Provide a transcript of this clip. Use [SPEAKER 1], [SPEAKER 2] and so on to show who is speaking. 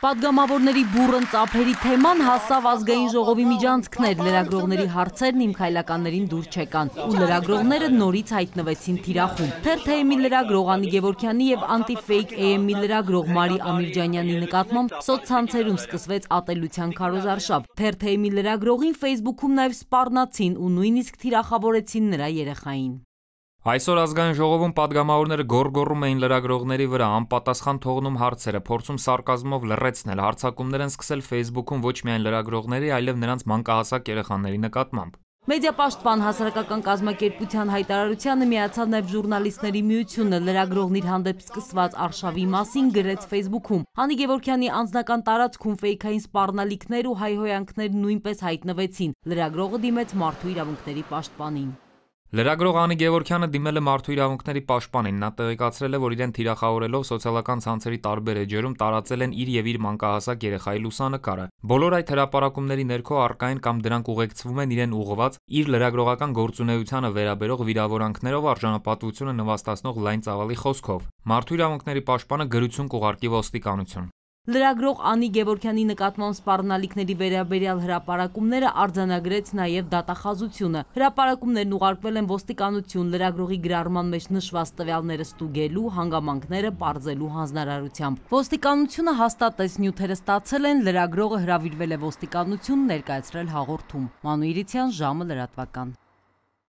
[SPEAKER 1] Պատգամավորների բուրըն ծափերի թեման հասավ ազգային ժողովի միջանցքներ, լրագրողների հարցերն իմ քայլականներին դուր չեկան, ու լրագրողները նորից հայտնվեցին թիրախում։ Թերթեյմի լրագրող Անի Գևորքյանի եւ Anti-Fake AM-ի լրագրող Մարի Ամիրջանյանի նկատմամբ սոցցանցերում սկսվեց ատելության քարոզարշավ։ Թերթեյմի լրագրողին Facebook-ում նաեւ սպառնացին ու նույնիսկ թիրախավորեցին նրա երեխային։
[SPEAKER 2] Այսօր Ազգային ժողովում պատգամավորները գոռգոռում էին լրագրողների վրա, անպատասխան թողնում հարցերը, փորձում սարկազմով լռեցնել, հարձակումներ են սկսել Facebook-ում ոչ միայն լրագրողների, այլև նրանց մանկահասակ երեխաների նկատմամբ։
[SPEAKER 1] Մեդիապաշտպան հասարակական կազմակերպության հայտարարությանը միացավ նաև ժուրնալիստների միությունը լրագրողն իր հանդեպ սկսված արշավի մասին գրեց Facebook-ում։ Անի Գևորքյանի անձնական տարածքում ֆեյքային սպառնալիքներ ու հայհոյանքներ նույնպես հայտնվեցին։ Լրագրողը դիմեց մարդու իրավունքների պաշտպանին։
[SPEAKER 2] Լրագրող Անի Գևորքյանը դիմել է Մարդու իրավունքների պաշտպանին։ Նա տեղեկացրել է, որ իրեն թիրախավորելով սոցիալական ցանցերի տարբեր էջերում տարածել են իր եւ իր մանկահասակ երեխայի լուսանկարը։ Բոլոր այդ հրապարակումների ներքո առկային կամ դրանք ուղեկցվում են իրեն ուղղված իր լրագրողական գործունեությանը վերաբերող վիրավորանքներով արժանապատվությունը նվաստացնող լայն ծավալի խոսքով։ Մարդու իրավունքների պաշտպանը գրություն կուղարկի ոստիկանություն։
[SPEAKER 1] Լրագրող Անի Գևորքյանի նկատմամբ սպառնալիքների վերաբերյալ հրապարակումները արձանագրեց նաև դատախազությունը։ Հրապարակումներն ուղարկվել են ոստիկանություն լրագրողի գրառման մեջ նշված տվյալները ստուգելու, հանգամանքները պարզելու հանձնարարությամբ։ Ոստիկանությունը հաստատեց նյութերը ստացել են, լրագրողը հրավիրվել է ոստիկանություն ներկայացրել հաղորդում։ Մանուիրիցյան ժամը լրատվական։